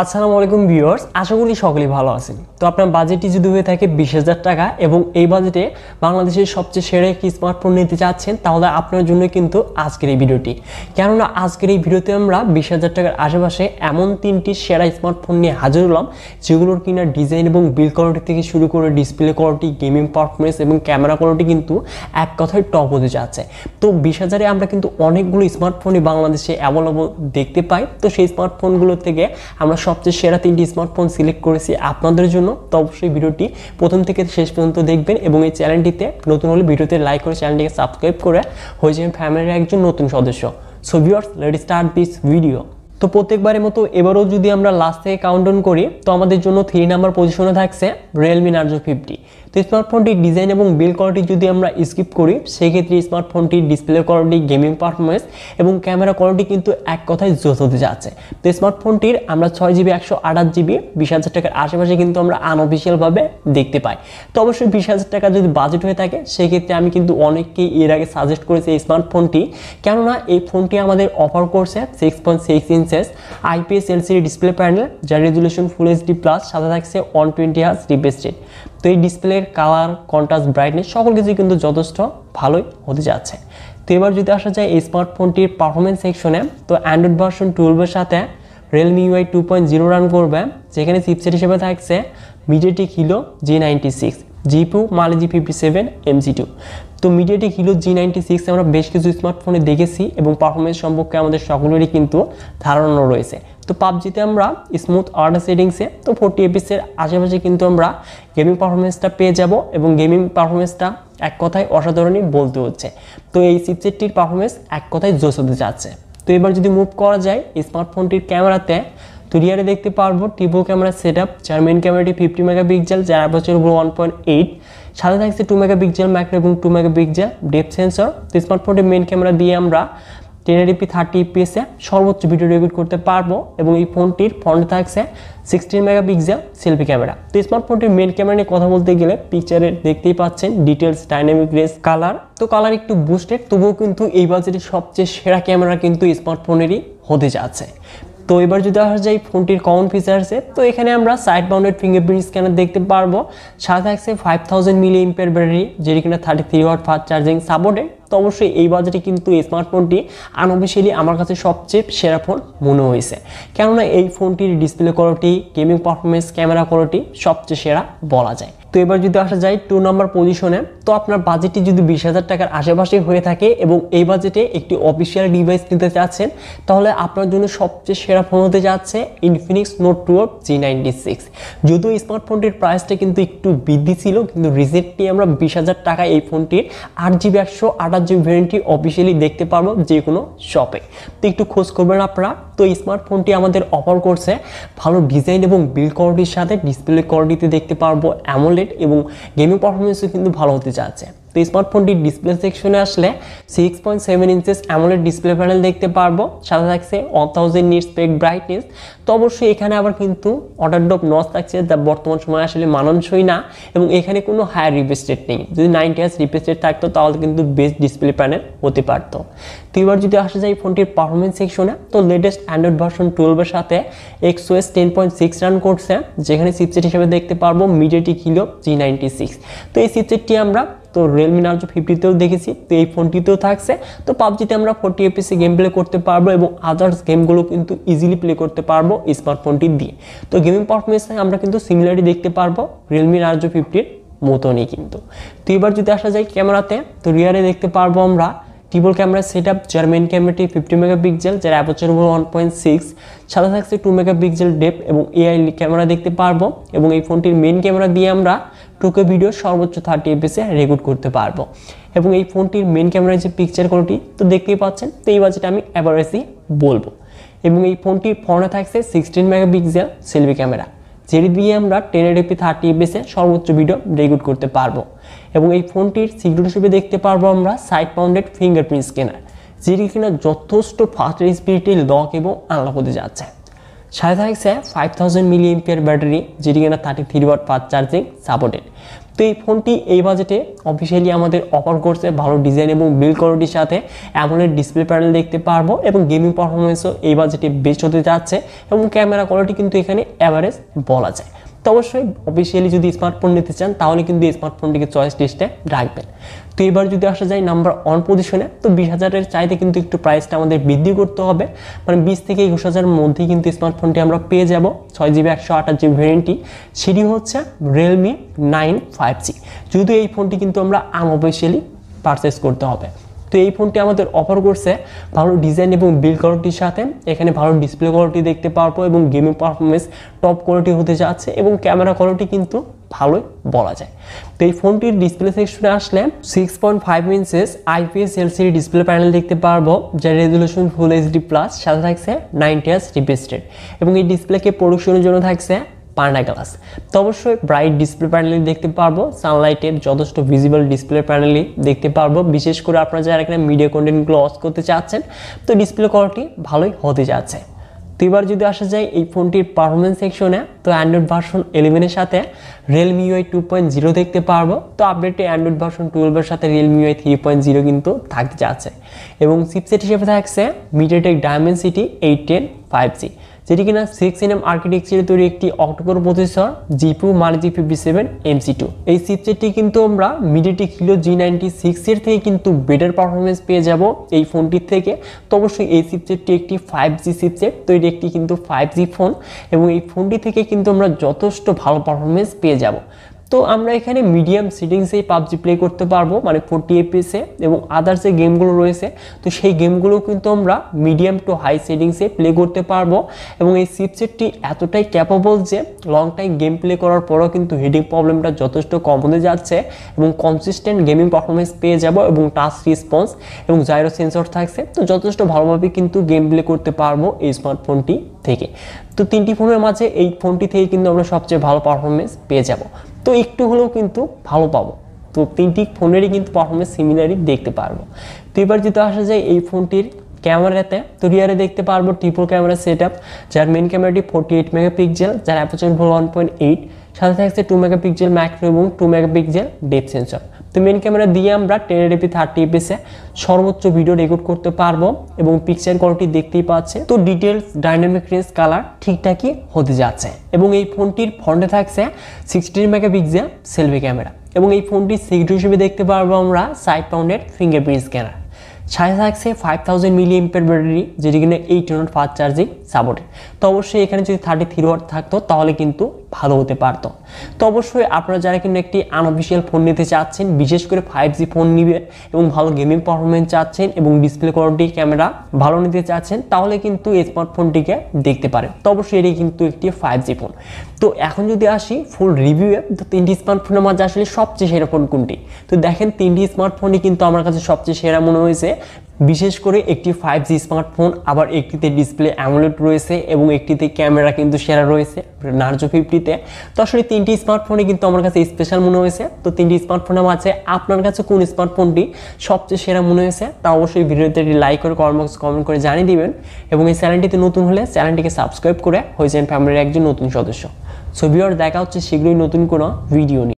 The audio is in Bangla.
আসসালামু আলাইকুম ভিউয়ার্স আশা করি সকলেই ভালো আছেন তো আপনার বাজেটটি যদি হয়ে থাকে বিশ হাজার টাকা এবং এই বাজেটে বাংলাদেশের সবচেয়ে সেরা একটি স্মার্টফোন নিতে চাচ্ছেন তাহলে আপনার জন্য কিন্তু আজকের এই ভিডিওটি কেননা আজকের এই ভিডিওতে আমরা বিশ হাজার টাকার আশেপাশে এমন তিনটি সেরা স্মার্টফোন নিয়ে হাজির হলাম যেগুলোর কিনা ডিজাইন এবং বিল কোয়ালিটি থেকে শুরু করে ডিসপ্লে কোয়ালিটি গেমিং পারফরমেন্স এবং ক্যামেরা কোয়ালিটি কিন্তু এক কথায় টপ হতে যাচ্ছে তো বিশ হাজারে আমরা কিন্তু অনেকগুলো স্মার্টফোনই বাংলাদেশে অ্যাভেলেবল দেখতে পাই তো সেই স্মার্টফোনগুলো থেকে আমরা সবচেয়ে সেরা তিনটি স্মার্টফোন সিলেক্ট করেছি আপনাদের জন্য তো অবশ্যই ভিডিওটি প্রথম থেকে শেষ পর্যন্ত দেখবেন এবং এই চ্যানেলটিতে নতুন হলে ভিডিওতে লাইক করে চ্যানেলটিকে সাবস্ক্রাইব করে হয়ে যাবেন ফ্যামিলির একজন নতুন সদস্য so viewers let start this video তো প্রত্যেকবারের মতো এবারও যদি আমরা লাস্ট থেকে অন করি তো আমাদের জন্য থ্রি নাম্বার পজিশনে থাকছে রিয়েলমি নার্জো ফিফটি তো স্মার্টফোনটির ডিজাইন এবং বিল কোয়ালিটি যদি আমরা স্কিপ করি সেক্ষেত্রে স্মার্টফোনটির ডিসপ্লে কোয়ালিটি গেমিং পারফরমেন্স এবং ক্যামেরা কোয়ালিটি কিন্তু এক কথায় জোস হতে যাচ্ছে তো স্মার্টফোনটির আমরা ছয় জিবি একশো আঠাশ জিবি বিশ হাজার টাকার আশেপাশে কিন্তু আমরা আনঅফিসিয়ালভাবে দেখতে পাই তো অবশ্যই বিশ হাজার টাকা যদি বাজেট হয়ে থাকে সেক্ষেত্রে আমি কিন্তু অনেককেই এর আগে সাজেস্ট করেছি এই স্মার্টফোনটি কেননা এই ফোনটি আমাদের অফার করছে সিক্স পয়েন্ট সিক্স ইঞ্চ সেস আইপিএস এলসিডি ডিসপ্লে প্যানেল যার রেজুলেশন ফুল এইচডি প্লাস সাথে থাকছে one twenty hertz refresh rate তো এই ডিসপ্লের কালার কন্ট্রাস্ট ব্রাইটনেস সকল কিছুই কিন্তু যথেষ্ট ভালোই হতে যাচ্ছে তো এবার যদি আসা যায় এই স্মার্টফোনটির পারফরমেন্স সেকশনে তো অ্যান্ড্রয়েড ভার্সন টুয়েলভের সাথে realme UI two point zero run করবে যেখানে চিপসেট হিসেবে থাকছে MediaTek Helio G ninety six GPU G fifty seven MC two তো MediaTek Helio G ninety six আমরা বেশ কিছু স্মার্টফোনে দেখেছি এবং পারফরমেন্স সম্পর্কে আমাদের সকলেরই কিন্তু ধারণা রয়েছে তো পাবজিতে আমরা স্মুথ আর্ডার সেটিংসে তো ফোরটি এপিসের আশেপাশে কিন্তু আমরা গেমিং পারফরমেন্সটা পেয়ে যাব এবং গেমিং পারফরমেন্সটা এক কথায় অসাধারণই বলতে হচ্ছে তো এই চিপসেটটির পারফরমেন্স এক কথায় জোস হতে যাচ্ছে তো এবার যদি মুভ করা যায় স্মার্টফোনটির ক্যামেরাতে ক্লিয়ারে দেখতে পারবো টিপো ক্যামেরা সেট আপ যার মেন ক্যামেরাটি ফিফটি মেগাপিক্সেল যার বছর হলো ওয়ান পয়েন্ট এইট সাথে থাকছে টু মেগাপিক্সেল ম্যাক্রো এবং টু মেগাপিক্সেল ডেপ সেন্সর তো মেন ক্যামেরা দিয়ে আমরা টেন এডিপি থার্টি ইপিএসে সর্বোচ্চ ভিডিও রেকর্ড করতে পারবো এবং এই ফোনটির ফ্রন্ট থাকছে সিক্সটিন মেগাপিক্সেল সেলফি ক্যামেরা তো স্মার্টফোনটির মেন ক্যামেরা নিয়ে কথা বলতে গেলে পিকচারে দেখতেই পাচ্ছেন ডিটেলস ডাইনামিক রেস কালার তো কালার একটু বুস্টেড তবুও কিন্তু এই বাজেটের সবচেয়ে সেরা ক্যামেরা কিন্তু স্মার্টফোনেরই হতে যাচ্ছে তো এবার যদি আসা যায় ফোনটির কমন ফিচার্সে তো এখানে আমরা সাইড বাউন্ডেড ফিঙ্গারপ্রিন্ট স্ক্যানার দেখতে পারবো সাথে আছে five thousand milli ampere battery যেটি কিনা thirty three watt fast charging supported তো অবশ্যই এই বাজেটে কিন্তু এই স্মার্টফোনটি আনঅফিসিয়ালি আমার কাছে সবচেয়ে সেরা ফোন মনে হয়েছে কেননা এই ফোনটির display quality gaming performance camera quality সবচেয়ে সেরা বলা যায় তো এবার যদি আসা যায় টু নাম্বার পজিশনে তো আপনার বাজেটটি যদি বিশ হাজার টাকার আশেপাশে হয়ে থাকে এবং এই বাজেটে একটি অফিসিয়াল ডিভাইস নিতে চাচ্ছেন তাহলে আপনার জন্য সবচেয়ে সেরা ফোন হতে যাচ্ছে Infinix note twelve G ninety six যদিও স্মার্টফোনটির প্রাইসটা কিন্তু একটু বৃদ্ধি ছিল কিন্তু রিসেন্টলি আমরা বিশ হাজার টাকা এই ফোনটির আট জিবি একশো আঠাশ জিবি ভ্যারেন্টি অফিসিয়ালি দেখতে পারবো যে কোনো শপে তো একটু খোঁজ করবেন আপনারা তো স্মার্টফোনটি আমাদের অফার করছে ভালো ডিজাইন এবং বিল্ড কোয়ালিটির সাথে ডিসপ্লে কোয়ালিটিতে দেখতে পারবো অ্যামোলেট এবং গেমিং পারফরমেন্সও কিন্তু ভালো হতে চাচ্ছে তো স্মার্টফোনটির ডিসপ্লে সেকশনে আসলে six point seven inches AMOLED display panel দেখতে পারবো সাথে থাকছে one thousand nits peak brightness তো অবশ্যই এখানে আবার কিন্তু অর্ডার ড্রপ নস থাকছে যা বর্তমান সময়ে আসলে মানানসই না এবং এখানে কোনো হায়ার রিপেস্টেড নেই যদি নাইনটি হার্স রিপেস্টেড থাকতো তাহলে কিন্তু বেস্ট ডিসপ্লে প্যানেল হতে পারত তো এবার যদি আসা যায় ফোনটির পারফরমেন্স সেকশনে তো লেটেস্ট অ্যান্ড্রয়েড ভার্সন টুয়েলভের সাথে XOS ten point six run করছে যেখানে সিপসেট হিসেবে দেখতে পারবো MediaTek Helio G ninety six তো এই সিপসেটটি আমরা তো রিয়েলমি নার্জো ফিফটিতেও দেখেছি তো এই ফোনটিতেও থাকছে তো পাবজিতে আমরা ফোরটি এপিসি গেম প্লে করতে পারবো এবং আদার্স গেমগুলো কিন্তু ইজিলি প্লে করতে পারবো স্মার্টফোনটি দিয়ে তো গেমিং পারফরমেন্সে আমরা কিন্তু সিমিলারিটি দেখতে পারবো রিয়েলমি নার্জো ফিফটির মতনই কিন্তু তো এবার যদি আসা যায় ক্যামেরাতে তো রিয়ারে দেখতে পারবো আমরা টিবল ক্যামেরা সেট আপ যার মেন ক্যামেরাটি ফিফটি মেগাপিক্সেল যার অ্যাপারচার হল ওয়ান পয়েন্ট সিক্স সাথে থাকছে টু মেগাপিক্সেল ডেপ এবং এআই ক্যামেরা দেখতে পারবো এবং এই ফোনটির মেন ক্যামেরা দিয়ে আমরা টুকে ভিডিও সর্বোচ্চ থার্টি এফএসে রেকর্ড করতে পারবো এবং এই ফোনটির মেন ক্যামেরার যে পিকচার কোয়ালিটি তো দেখতেই পাচ্ছেন তো এই বাজেট আমি অ্যাভারেজই বলবো এবং এই ফোনটির ফোনে থাকছে সিক্সটিন মেগাপিক্সেল সেলফি ক্যামেরা যেটি দিয়ে আমরা টেন এপি থার্টি এফএসে সর্বোচ্চ ভিডিও রেকর্ড করতে পারবো এবং এই ফোনটির সিকিউরিটি হিসেবে দেখতে পারবো আমরা সাইড পাউন্ডেড ফিঙ্গারপ্রিন্ট স্ক্যানার যেটি কিনা যথেষ্ট ফাস্ট স্পিডে লক এবং আনলক হতে যাচ্ছে সাথে থাকছে five thousand milli ampere battery যেটি কিনা thirty three watt fast charging supported তো এই ফোনটি এই বাজেটে অফিসিয়ালি আমাদের অফার করছে ভালো ডিজাইন এবং বিল কোয়ালিটির সাথে এমন ডিসপ্লে প্যানেল দেখতে পারবো এবং গেমিং পারফরমেন্সও এই বাজেটে বেস্ট হতে যাচ্ছে এবং ক্যামেরা কোয়ালিটি কিন্তু এখানে অ্যাভারেজ বলা যায় তো অবশ্যই অফিসিয়ালি যদি স্মার্টফোন নিতে চান তাহলে কিন্তু এই স্মার্টফোনটিকে চয়েস লিস্টে রাখবেন তো এবার যদি আসা যায় নাম্বার ওয়ান পজিশনে তো বিশ হাজারের চাইতে কিন্তু একটু প্রাইসটা আমাদের বৃদ্ধি করতে হবে মানে বিশ থেকে একুশ হাজারের মধ্যেই কিন্তু স্মার্টফোনটি আমরা পেয়ে যাব ছয় জিবি একশো আঠাশ জিবি ভ্যারেন্টি সেটি হচ্ছে রিয়েলমি নাইন ফাইভ জি যদিও এই ফোনটি কিন্তু আমরা আনঅফিসিয়ালি পারচেস করতে হবে তো এই ফোনটি আমাদের অফার করছে ভালো ডিজাইন এবং বিল কোয়ালিটির সাথে এখানে ভালো ডিসপ্লে কোয়ালিটি দেখতে পারবো এবং গেমিং পারফরমেন্স টপ কোয়ালিটি হতে যাচ্ছে এবং ক্যামেরা কোয়ালিটি কিন্তু ভালোই বলা যায় তো এই ফোনটির ডিসপ্লে সেকশনে আসলে six point five inches IPS LCD display panel দেখতে পারবো যার রেজুলেশন ফুল এইচডি প্লাস সাথে থাকছে নাইনটি ইয়ার্স রিপেস্টেড এবং এই ডিসপ্লেকে প্রোডাকশনের জন্য থাকছে পার্না গ্লাস তো অবশ্যই ব্রাইট ডিসপ্লে প্যানেলই দেখতে পারবো সানলাইটের যথেষ্ট ভিজিবল ডিসপ্লে প্যানেলই দেখতে পারবো বিশেষ করে আপনারা যারা এখানে মিডিয়া কন্টেন্টগুলো অস করতে চাচ্ছেন তো ডিসপ্লে কোয়ালিটি ভালোই হতে যাচ্ছে তো এবার যদি আসা যায় এই ফোনটির পারফরমেন্স সেকশনে তো অ্যান্ড্রয়েড ভার্সন ইলেভেনের সাথে realme UI two point zero দেখতে পারবো তো আপডেটে অ্যান্ড্রয়েড ভার্সন টুয়েলভের সাথে realme UI three point zero কিন্তু থাকতে যাচ্ছে এবং সিপসেট হিসেবে থাকছে মিডিয়াটেক সিটি এইট টেন ফাইভ জি যেটি কিনা সিক্স এম আর্কিটেকচারে তৈরি একটি অক্টোকোর প্রসেসর জিপু মানে G fifty seven MC two এই সিপসেটটি কিন্তু আমরা মিডিটেক হিলো জি নাইনটি সিক্সের থেকে কিন্তু বেটার পারফরমেন্স পেয়ে যাব এই ফোনটির থেকে তো অবশ্যই এই সিপসেটটি একটি ফাইভ জি সিপসেট তো এটি একটি কিন্তু ফাইভ জি ফোন এবং এই ফোনটি থেকে কিন্তু আমরা যথেষ্ট ভালো পারফরমেন্স পেয়ে যাব তো আমরা এখানে মিডিয়াম সেটিংসেই পাবজি প্লে করতে পারবো মানে ফোরটি এপিএসে এবং আদার্স যে গেমগুলো রয়েছে তো সেই গেমগুলো কিন্তু আমরা মিডিয়াম টু হাই সেটিংসে প্লে করতে পারবো এবং এই সিপসেটটি এতটাই ক্যাপাবল যে লং টাইম গেম প্লে করার পরও কিন্তু হিডিং প্রবলেমটা যথেষ্ট কম হতে যাচ্ছে এবং কনসিস্টেন্ট গেমিং পারফরমেন্স পেয়ে যাব এবং টাচ রেসপন্স এবং জাইরো সেন্সর থাকছে তো যথেষ্ট ভালোভাবে কিন্তু গেম প্লে করতে পারবো এই স্মার্টফোনটি থেকে তো তিনটি ফোনের মাঝে এই ফোনটি থেকে কিন্তু আমরা সবচেয়ে ভালো পারফরমেন্স পেয়ে যাব তো একটু হলেও কিন্তু ভালো পাবো তো তিনটি ফোনেরই কিন্তু পারফরমেন্স সিমিলারই দেখতে পারবো তো এবার যদি আসা যায় এই ফোনটির ক্যামেরাতে তো রিয়ারে দেখতে পারবো ট্রিপল ক্যামেরা সেট আপ যার মেন ক্যামেরাটি ফোর্টি এইট মেগাপিক্সেল যার অ্যাপারচার ওয়ান পয়েন্ট এইট সাথে থাকছে টু মেগাপিক্সেল ম্যাক্রো এবং টু মেগাপিক্সেল ডেপ সেন্সর তো মেন ক্যামেরা দিয়ে আমরা টেন এডিপি থার্টি এপিসে সর্বোচ্চ ভিডিও রেকর্ড করতে পারবো এবং পিকচার কোয়ালিটি দেখতেই পাচ্ছে তো ডিটেলস ডাইনামিক রেঞ্জ কালার ঠিকঠাকই হতে যাচ্ছে এবং এই ফোনটির ফ্রন্টে থাকছে সিক্সটিন মেগাপিক্সেল সেলফি ক্যামেরা এবং এই ফোনটি সিকিউরিটি হিসেবে দেখতে পারবো আমরা সাইড পাউন্ডের ফিঙ্গারপ্রিন্ট স্ক্যানার সাথে থাকছে ফাইভ থাউজেন্ড মিলি ব্যাটারি যেটি কিনা eight hundred fast charging supported তো অবশ্যই এখানে যদি থার্টি থ্রি ওয়াট থাকতো তাহলে কিন্তু ভালো হতে পারত তো অবশ্যই আপনারা যারা কিন্তু একটি আনঅফিসিয়াল ফোন নিতে চাচ্ছেন বিশেষ করে ফাইভ জি ফোন নেবেন এবং ভালো গেমিং পারফরমেন্স চাচ্ছেন এবং ডিসপ্লে কোয়ালিটি ক্যামেরা ভালো নিতে চাচ্ছেন তাহলে কিন্তু এই স্মার্টফোনটিকে দেখতে পারেন তো অবশ্যই এটি কিন্তু একটি ফাইভ জি ফোন তো এখন যদি আসি ফুল রিভিউয়ে তো তিনটি স্মার্টফোনের মাঝে আসলে সবচেয়ে সেরা ফোন কোনটি তো দেখেন তিনটি স্মার্টফোনই কিন্তু আমার কাছে সবচেয়ে সেরা মনে হয়েছে বিশেষ করে একটি ফাইভ জি স্মার্টফোন আবার একটিতে ডিসপ্লে অ্যামোলেড রয়েছে এবং একটিতে ক্যামেরা কিন্তু সেরা রয়েছে নার্জো ফিফটিতে তো আসলে তিনটি স্মার্টফোনে কিন্তু আমার কাছে স্পেশাল মনে হয়েছে তো তিনটি স্মার্টফোনের মাঝে আপনার কাছে কোন স্মার্টফোনটি সবচেয়ে সেরা মনে হয়েছে তা অবশ্যই ভিডিওতে একটি লাইক করে কমেন্ট কমেন্ট করে জানিয়ে দিবেন এবং এই চ্যানেলটিতে নতুন হলে চ্যানেলটিকে সাবস্ক্রাইব করে হয়েছেন ফ্যামিলির একজন নতুন সদস্য সো ভিওর দেখা হচ্ছে শীঘ্রই নতুন কোনো ভিডিও